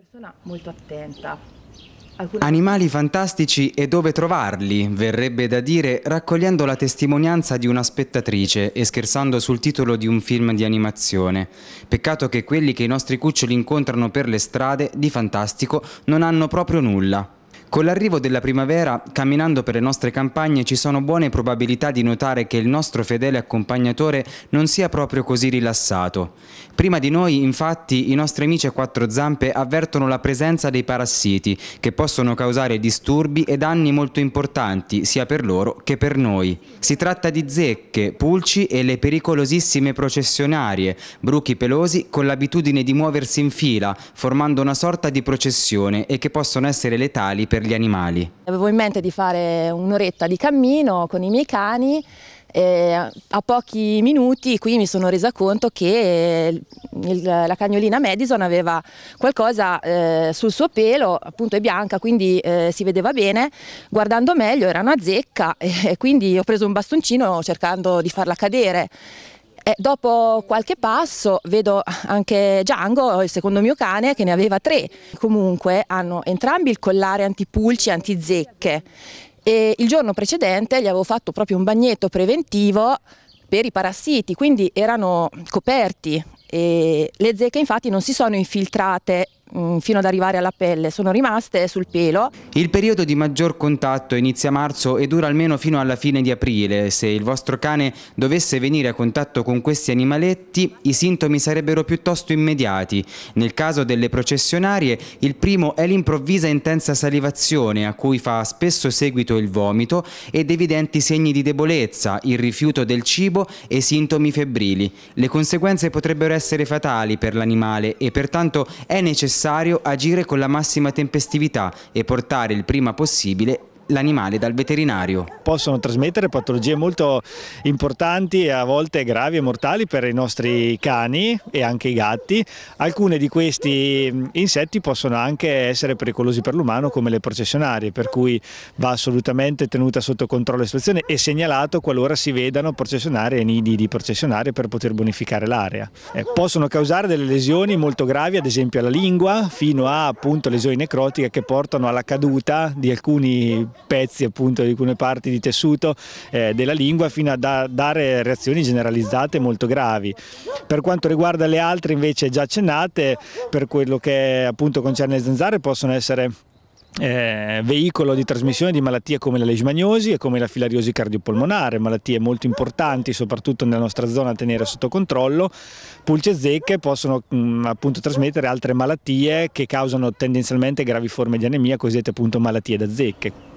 persona molto attenta. Alcune... Animali fantastici e dove trovarli, verrebbe da dire raccogliendo la testimonianza di una spettatrice e scherzando sul titolo di un film di animazione. Peccato che quelli che i nostri cuccioli incontrano per le strade di fantastico non hanno proprio nulla. Con l'arrivo della primavera, camminando per le nostre campagne ci sono buone probabilità di notare che il nostro fedele accompagnatore non sia proprio così rilassato. Prima di noi, infatti, i nostri amici a quattro zampe avvertono la presenza dei parassiti, che possono causare disturbi e danni molto importanti, sia per loro che per noi. Si tratta di zecche, pulci e le pericolosissime processionarie, bruchi pelosi con l'abitudine di muoversi in fila, formando una sorta di processione e che possono essere letali per per gli animali. Avevo in mente di fare un'oretta di cammino con i miei cani eh, a pochi minuti qui mi sono resa conto che il, la cagnolina Madison aveva qualcosa eh, sul suo pelo, appunto è bianca quindi eh, si vedeva bene, guardando meglio era una zecca e quindi ho preso un bastoncino cercando di farla cadere eh, dopo qualche passo vedo anche Django, il secondo mio cane, che ne aveva tre. Comunque hanno entrambi il collare antipulci e antizecche. E il giorno precedente gli avevo fatto proprio un bagnetto preventivo per i parassiti, quindi erano coperti e le zecche infatti non si sono infiltrate Mm, fino ad arrivare alla pelle sono rimaste sul pelo. Il periodo di maggior contatto inizia marzo e dura almeno fino alla fine di aprile. Se il vostro cane dovesse venire a contatto con questi animaletti, i sintomi sarebbero piuttosto immediati. Nel caso delle processionarie, il primo è l'improvvisa intensa salivazione a cui fa spesso seguito il vomito ed evidenti segni di debolezza, il rifiuto del cibo e sintomi febbrili. Le conseguenze potrebbero essere fatali per l'animale e pertanto è necessario necessario agire con la massima tempestività e portare il prima possibile l'animale dal veterinario. Possono trasmettere patologie molto importanti e a volte gravi e mortali per i nostri cani e anche i gatti. Alcuni di questi mm, insetti possono anche essere pericolosi per l'umano come le processionarie, per cui va assolutamente tenuta sotto controllo la situazione e segnalato qualora si vedano processionarie e nidi di processionarie per poter bonificare l'area. Eh, possono causare delle lesioni molto gravi, ad esempio alla lingua, fino a appunto lesioni necrotiche che portano alla caduta di alcuni pezzi appunto di alcune parti di tessuto eh, della lingua fino a da dare reazioni generalizzate molto gravi. Per quanto riguarda le altre invece già accennate, per quello che appunto concerne le zanzare possono essere eh, veicolo di trasmissione di malattie come la leishmaniosi e come la filariosi cardiopolmonare, malattie molto importanti soprattutto nella nostra zona a tenere sotto controllo. Pulce zecche possono mh, mm, appunto trasmettere altre malattie che causano tendenzialmente gravi forme di anemia, cosiddette appunto malattie da zecche.